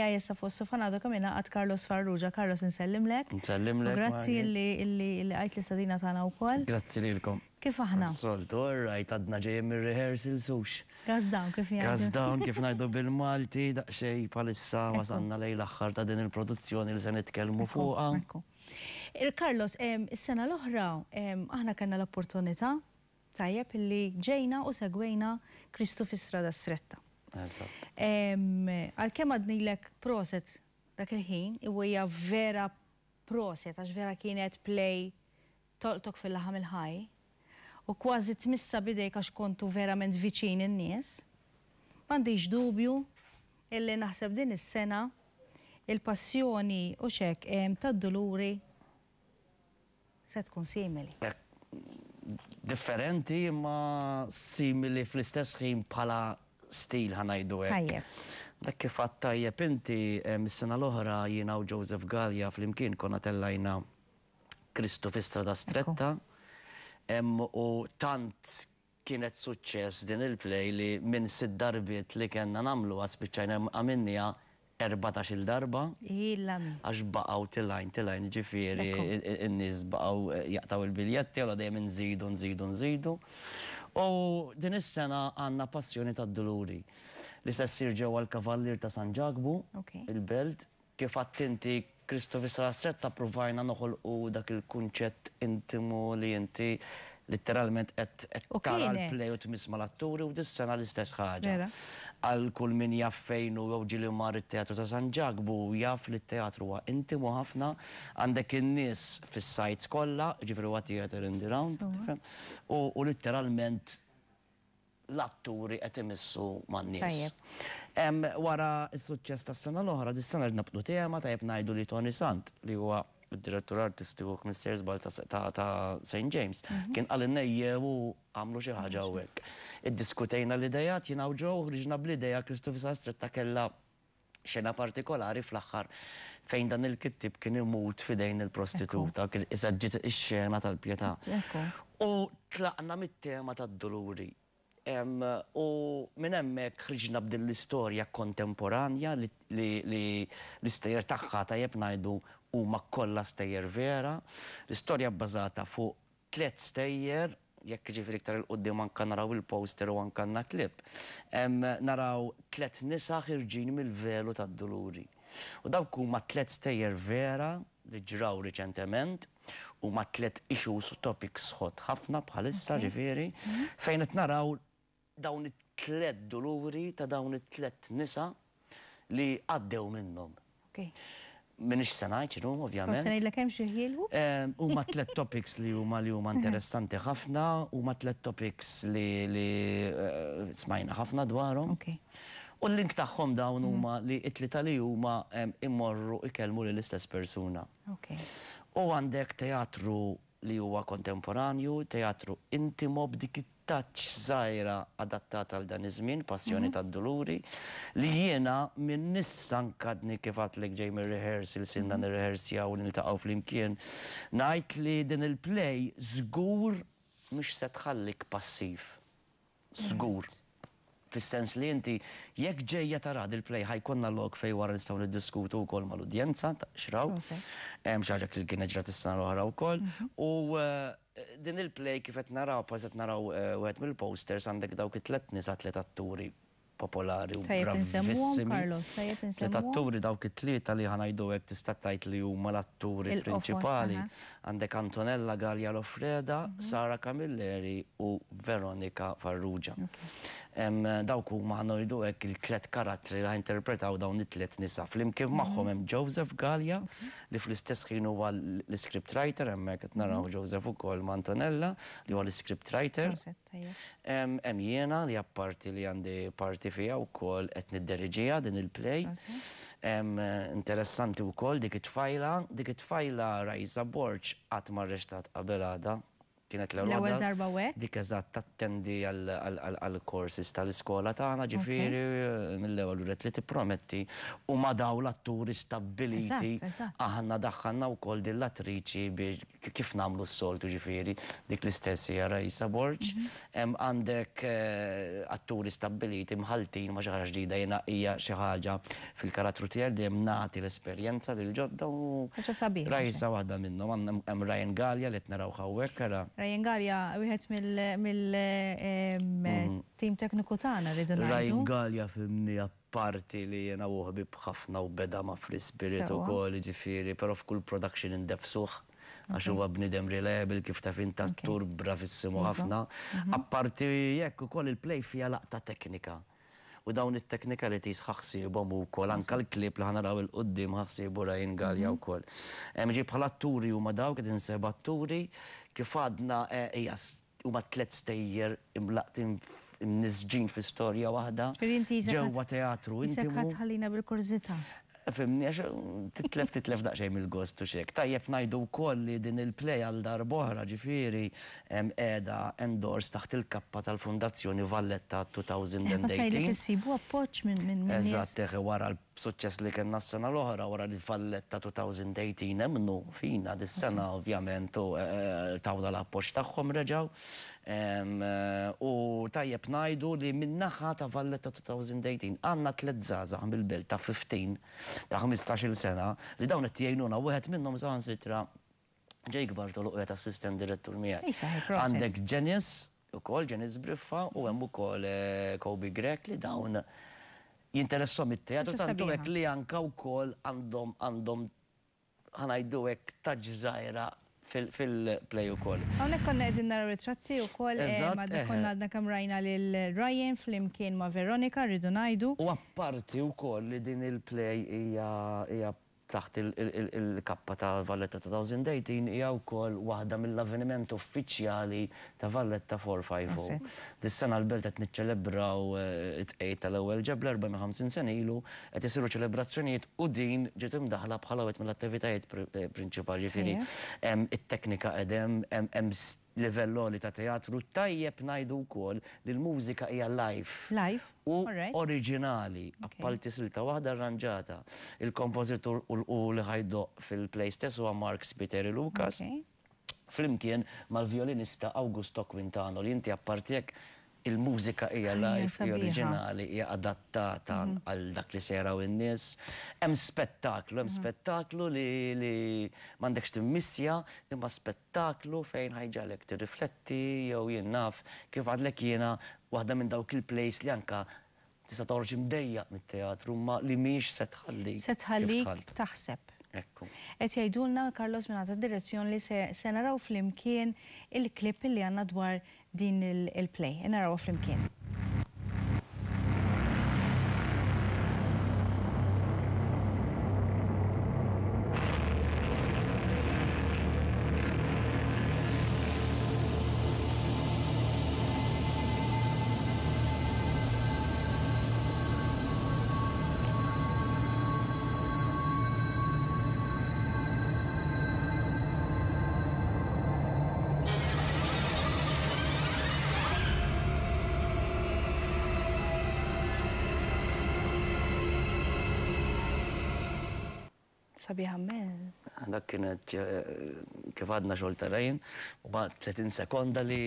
Ja jessa fuq sofanado kam għad Carlos Farrugia. Carlos, nsellim lek. Nsellim lek. Grazzi illi għajt li stadina tana u kol. Grazzi li l Kif aħna? Soltur, għajt għadna ġejem il-rehearsal sux. Gaz down, kif jgħad? Gaz down, kif najdu bil-Malti, daqxej palissa wasanna lej l-axħar ta' din il-produzzjoni li se nitkellmu fuqa. Eh, Carlos, is-sena l-oħra, aħna kanna l-opportunità tajjeb li ġejna u segwejna Kristofi strada stretta. Għal-kem l-ek proset dak il-ħin, għija vera proset, għax vera kienet play toltok fil-laħam il-ħaj, u kważi missa bidej għax kontu verament viċin in-nies. Mandiġ dubju illi naħseb din is-sena il-passjoni u xek tad-duluri se tkun simili. Differenti ma simili fl-istess ħin bħala stil ħanajdu għek. Tajjeb. Dak kif tajjeb inti eh, mis-sena l-oħra jina u Joseph Gallia fl-imkien konna tellajna Kristu Strada stretta. U tant kienet suċċess din il-play li minn sid darbit li kena namlu għasbicċajna għaminnija 14 darba. Illa. Għax baqaw tilajn, tilajn ġifiri, n-nis baqaw jaqtaw il-biljetti, għala dajem nżidu, nżidu, nżidu. U din is-sena għandna passjoni ta' doluri li se ssir ġewwa l-Kavallir ta' San Ġagbu, il-Belt, kif attinti Kristofi Sarasetta provajna noħolqu dak il-kunċett intimu li inti Literalment qed tara l-play u tmisma l-atturi u dis-sena l-istess ħaġa. Għal kull min jaff fejn u ġili mar it-teatru ta' San Ġagbu jaff li t-teatru huwa intimu ħafna għandek in-nies fis-sajts kollha, ġifieri huwa theater in the round, u literalment l-atturi qed imissu man-nies. Wara s-suċċess tas-sena l-oħra, dis-sena rinabdu tema tajjeb ngħidu li Tony Sant li huwa direttur artistiku Mr. ta' St. James, mhm. kien għalinna u għamlu xi ħaġa hekk. Iddiskutejna l-idejat jina ġew ħriġna bl-ideja Kristofi Sastretta kellha xena partikolari fl-axħar fejn dan il-kittib kien imut fidejn il-prostituta, kien iżagġit ix-xena tal-pjetà. U tlaqna mit-tema tad-doluri U minn hemmhekk ħriġna b'din l-istorja kontemporanja li l-istejjer tagħha tajjeb ngħidu huma kollha stejjer vera. L-istorja bbażata fuq tliet stejjer jekk ġifri iktar il-qoddim anka naraw il-poster u anka na klip. Naraw tlet nisa ħirġin mill-velu tad duluri U dawk huma tlet stejjer vera li ġraw riċentement u ma tlet issues u topics hot ħafna bħalissa ġifiri mhm. fejn qed naraw dawn it-tlet doluri ta' dawn it-tlet nisa li għaddew minnom. minnhom. Minix sanajt, rum, ovvjament. Sanajt la kemx jħilu? Huma tlet topics li huma li huma interessanti ħafna, huma tlet topics li li eh, smajna ħafna dwarhom. U l-link taħħom dawn mm. huma li it tali li huma immorru ikelmu li l istess persuna. U għandek teatru li huwa kontemporanju, teatru intimo b'dik taċ zaħira adattata għal dan iż-żmien, passjoni mhm. tad-duluri. li jiena minn nissa nkadni kif għatlek ġej mir l sin dan mhm. ir nil u fl flimkien, ngħid li din il-play żgur mhux se tħallik passiv. Mhm. Żgur. Fis-sens li inti jekk ġejja tara il-play ħajkonna lok fej wara nistgħu niddiskutu wkoll mal-udjenza xraw. Hemm xi ħaġa li kien ġrat is-sena l-oħra wkoll. U eh, din il-play kifet naraw, pazet naraw għed eh, mill-posters għandek dawk it-tlet nisa tlet atturi popolari u bravissimi. Tlet atturi dawk it-tlieta li għanajdu għek t-istattajt li huma l-atturi principali. Għandek Antonella Gallia Lofreda, mhm. Sara Camilleri u Veronika Farrugia dawk huma għandu hekk il-tlet karattri li interpretaw dawn it-tlet nisa. Flimkien magħhom mhm. hemm Joseph Gallia li fl-istess ħin huwa l-script writer hemmhekk qed naraw mhm. Joseph ukoll Mantonella li huwa l-script writer. Hemm jiena li apparti li għandi parti fija wkoll qed nidderiġija din il-play. Interessanti wkoll dik it-tfajla, dik it-tfajla Rajza Borċ qatt marrextat qabel għada kienet l-ewwel darba wek. Dik eżatt tattendi għal-courses tal-iskola tagħna ġifieri eh, mill-ewwel uret li tipprometti u ma daw l-atturi stabbiliti aħna daħħanna wkoll din l-attriċi biex kif nagħmlu s-soltu ġifieri dik l-istess hija Rajsa Borġ. Mhm. Għandek eh, atturi stabbiliti mħaltin ma xi ħaġa ġdida jiena hija xi ħaġa fil-karattru tiegħek dejjem nagħti l-esperjenza lil ġodda u Rajsa waħda minnhom hemm Ryan Galja li qed narawha hawnhekk Ryan Gallia, wieħed mill-team mhm. tekniku tagħna li dun. Ryan Gallia fimni parti li jena uħbi bħafna u beda ma fl spirit u kol ġifiri, pero f'kull production indefsuħ. Għax huwa bnidem reliable kif ta' fin ta' tur bravissimu iva. ħafna. Mhm. Apparti jekk ukoll il-play fija laqta teknika u dawn it-technicalities ħaxsibhom ukoll anke l-klip li ħanaraw il-qudiem ħaxsibu rajn Galja wkoll. Mhm. ġib bħala atturi huma dawk qed inseb atturi kif għadna e, hija huma tliet stejjer imlaqtin nisġin fi storja waħda. Ġewwa teatru. Inti ħallina bil-kurzita. Fimni, għax titlef titlef daqxej mill-gost u Ta' Tajjeb najdu kolli li din il-play għal dar boħra ġifiri edha endors taħt il-kappa tal-Fundazzjoni Valletta 2018. Tajjeb kessibu appoċ minn minn. Eżatt, wara l suċċess li kien s-sena l-oħra wara li fallet ta' 2018 emnu fina dis-sena ovvjament u eh, eh, tawla l-appoċ tagħhom reġaw. Eh, u tajjeb najdu li minnaħħa ta' fallet ta' 2018 għanna tlet zaza mill-belt ta' 15 ta' 15 sena li dawn qed jgħinuna wieħed minnhom saħan sitra ġej Bartolu qed assistent direttur miegħek. Għandek Ġenis, u kol Ġenis Briffa u hemm ukoll Kobi Grek li dawn jinteressom it-teatru, tantu hekk li anka wkoll għandhom għandhom ħanajdu hekk taġżajra fil-play u kol. Għonek konna għedin nara ritratti u kol, eh, madna konna għadna kam rajna l-Ryan fl-imkien ma Veronika, rridu najdu. U apparti u kol li din il-play hija taħt il-kappa ta' Valletta 2018 hija wkoll waħda mill-avveniment uffiċjali ta' Valletta 450. Dis-sena l-belt qed niċċelebraw eh, it-tqejt tal-ewwel ġebla 54 sena ilu qed isiru ċelebrazzjonijiet u din ġiet imdaħla bħala mill-attivitajiet eh, prinċipali ġifieri. It-teknika qedem, hemm livell ta' teatru tajjeb najdu wkoll li l-mużika hija live. Live. U oriġinali, appalti silta waħda arranġata. il kompozitur u li ħajdu fil-play stess huwa Mark Spiteri Lucas. Flimkien mal-violinista Augusto Quintano li inti appartijek il-mużika hija live, hija oriġinali, hija adattata mhm. għal dak li sejraw in-nies. Hemm spettaklu, hemm mhm. spettaklu li li m'għandekx timmissja, imma spettaklu fejn ħajġalek tirrifletti jew jien naf kif għadlek jiena waħda minn dawk il-plejs li anka tista' torġi mdejja mit-teatru ma li mhix se tħalli. Se tħallik taħseb. Ekku. Et jgħidulna Carlos minn direzzjon li se naraw fl-imkien il-klip li għanna dwar din il-play. Il e Naraw flimkien. sabiħa mezz. Dak kienet eh, kif għadna xogħol terrejn u ma 30 sekonda li.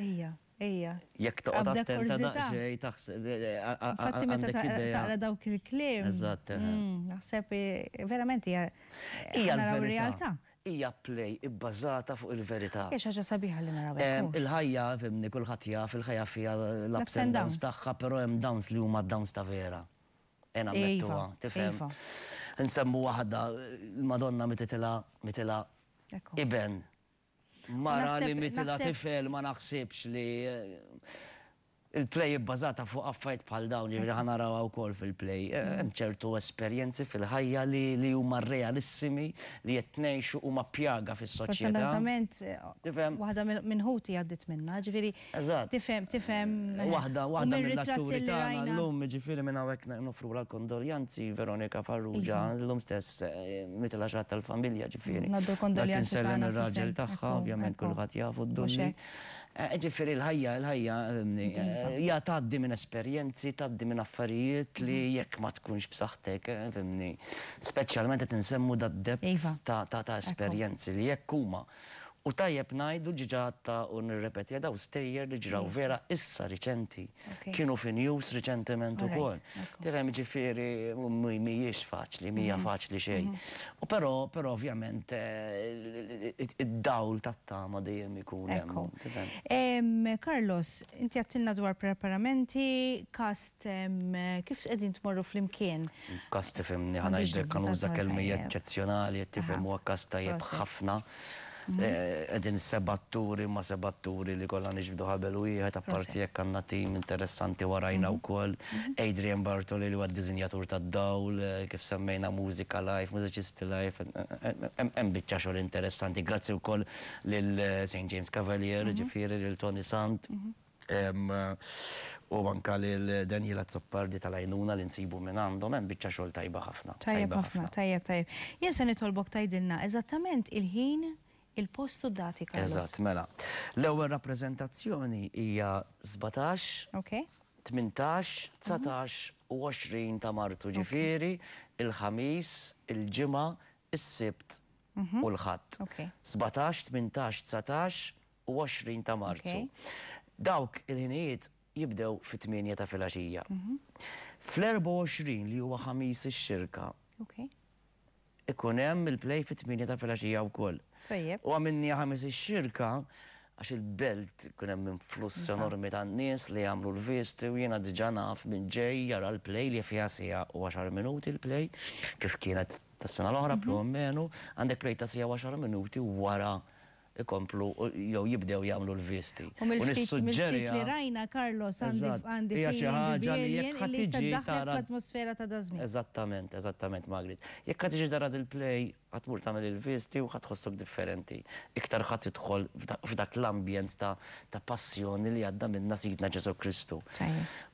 Ija, ija. Jekk toqgħod attenta daqsxej taħseb. Eh, eh, Infatti meta taqra dawk il-kliem. Eżatt. Mm, naħseb verament hija hija realtà. Ija play ibbażata fuq il-verità. Ix ħaġa sabiħa li naraw. Il-ħajja fimni kulħadd jaf il-ħajja fiha l-ups and downs tagħha, però hemm downs li huma downs ta' vera. Ena iva, mettuha, tifhem. Iva nsemmu waħda, madonna mititila, mitila iben. Mara li mitila tifel ma naħsibx li. Eh, il-play bbażata fuq affajt bħal dawn li mm. ħanaraw wkoll fil-play. Eh, hemm ċertu esperjenzi fil-ħajja li huma realissimi li qed ngħixu huma pjaga fis-soċjetà. Tifhem. Waħda minn ħuti għaddit minnha, ġifieri. Eżatt. Tifhem, tifhem. Eh, waħda waħda mill-atturi tagħna llum ġifieri minn hawnhekk nofru l-kondoljanzi Veronika Farrugia iva. llum stess eh, mitla xatt tal-familja ġifieri. Mm, naddu kondoljanzi. Tinsellem ir-raġel tagħha, ovvjament kulħadd jafu d-dunni. Ġifieri l-ħajja, l-ħajja Ja, taddi minn esperienzi, taddi minn affarijiet li mhm. jekk ma tkunx b'saħħtek, eh, fimni. Specialment qed insemmu da depth iva. ta' ta' esperjenzi li jekk huma U tajjeb najdu ġiġatta u nirrepeti daw stejjer li ġraw mm. vera issa riċenti. Kienu fin news riċentiment u kol. Tifem ġifiri mijiex faċli, mija mm. faċli xej. Mm-hmm. U pero, pero ovvjament, eh, id-dawl tat-tama dejjem ikun Carlos, inti għattinna dwar preparamenti, kast kif qegħdin tmorru fl-imkien? Kast tifimni ħanajdek kan uża kelmija eċċezzjonali, tifhem huwa tajjeb ħafna. Għedin mhm. eh, sebatturi ma sebatturi li kollha nixbdu ħabel u jħed apparti jek għandna tim interessanti warajna mhm. wkoll. Mhm. Adrian Bartoli li għad dizinjatur tad-dawl, eh, kif semmejna mużika live, mużiċisti live, eh, hemm biċċa xogħol interessanti. Grazzi wkoll lil St. James Cavalier, ġifieri lil Tony Sant. U anka lil Daniela Zoppardi tal ajnuna li nsibu minn għandhom, hemm biċċa xogħol tajba ħafna. Tajba ħafna, tajjeb tajjeb. Jien se nitolbok tajdilna eżattament il-ħin il-postu dati Carlos. Eżatt, mela. L-ewwel rappreżentazzjoni hija 17, 18, 19 u 20 ta' Martu ġifieri, il-ħamis, il-ġimgħa, is-sibt mhm. u l-ħadd. 17, 18, 19 u 20 ta' martu. Dawk il-ħinijiet jibdew fit-8 ta' filgħaxija. Mhm. Fl-24 li huwa ħamis ix-xirka kunem hemm il-play fit-8 ta' filgħaxija wkoll. U għamilni għamiz il xirka għax il-belt kunem hemm influss enormi ta' nies li għamlu l-visti u jiena diġà naf minn ġej jara l-play li fiha sija u 10 minuti l-play kif kienet tas-sena l-oħra mhm. plu għamenu, għandek play ta' sija 10 minuti wara ikomplu jew jibdew jagħmlu l-visti. U mill li rajna Carlos għandi hija xi ħaġa li jekk ħadd tiġi tara l-atmosfera ta' dażmin. Eżattament, eżattament Magrit. Jekk ħadd tiġi tara il-play għatmur ta'mel il-visti u għatħossok differenti. Iktar għat jitħol f'dak l-ambjent ta' passjoni li għadda minna sidna Ġesu Kristu.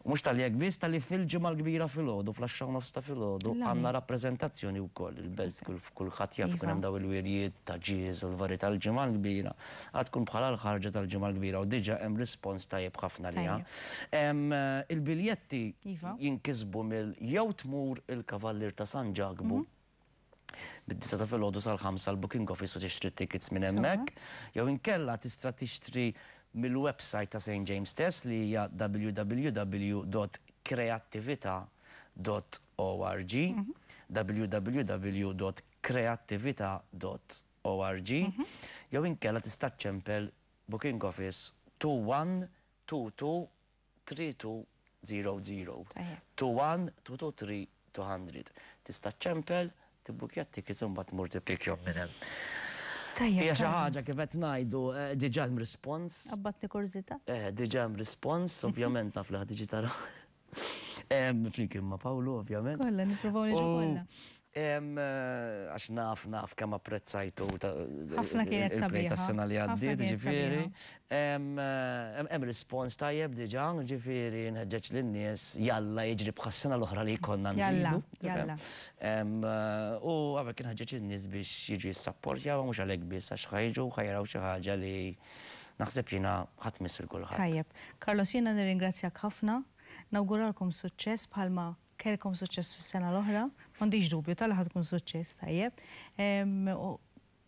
Mhux tal-jekk biss tal-li fil ġemal kbira fil-ħodu, fl-axxaw nofs ta' fil-ħodu, għandna u wkoll il-belt kull ħatja kien hemm iva. daw il-wirjiet ta' ġież u l varri tal ġemal kbira Għad tkun bħala l-ħarġa tal ġemal kbira u diġà hemm rispons tajjeb ħafna liha. Eh, il-biljetti iva. jinkisbu mill jew mur il-kavallir ta' San Ġagbu bid-disa ta' fil-ħodu sal-ħamsa l-booking office u tixtri tickets minn hemmhekk. Jew inkella tista' tixtri mill-website ta' St. James Test li hija www.kreativita.org mhm. www.kreativita.org mhm. jew inkella tista' ċempel booking office 21 22 21223200 21 223 200 tista' ċempel 21 tibbukja t-tikis un bat mur tippikjom minnem. Ija xaħġa kifet najdu, qed ngħidu eh, diġà hemm respons. kurzita. Eh, diġà hemm respons, ovvjament naf li ħadiġi tara. Eh, flimkien ma' Pawlu, ovvjament. Kolla, nippruvaw oh. kollha. Eh, għax naf, naf kam apprezzajtu il-plej ta' eh, eh, s-sena li għaddit, ġifiri. Em rispons tajjeb diġan, ġifiri nħedġeċ l-nies, jalla jġri bħas l ohra li konna nżidu. Jalla, jalla. U għabek nħedġeċ l-nies biex jġri s-sapport, jgħu mux għalek biex għax ħajġu, ħajraw xaħġa li naħseb jina ħatmis il-kulħat. Tajjeb. Karlos, jina nirringrazzjak ħafna, nawguralkom suċċess bħalma kellkom suċċess s-sena l-oħra, mandiġ dubju tal-ħad tkun suċċess tajjeb.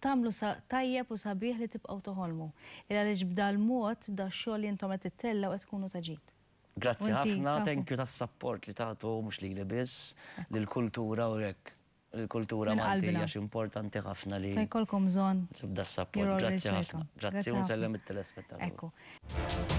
Tamlu sa' tajjeb u sabiħ li tibqaw toħolmu. Illa li ġibda l-mod, bda xogħol li jintom qed tittella u qed tkunu taġit. Grazzi ħafna, thank you tas-support li tagħtu mhux li li biss lill-kultura u hekk. Il-kultura mantija importanti ħafna li. Tajkolkom zon. Tibda s-support. Grazzi ħafna. Grazzi un sellem it telespettatur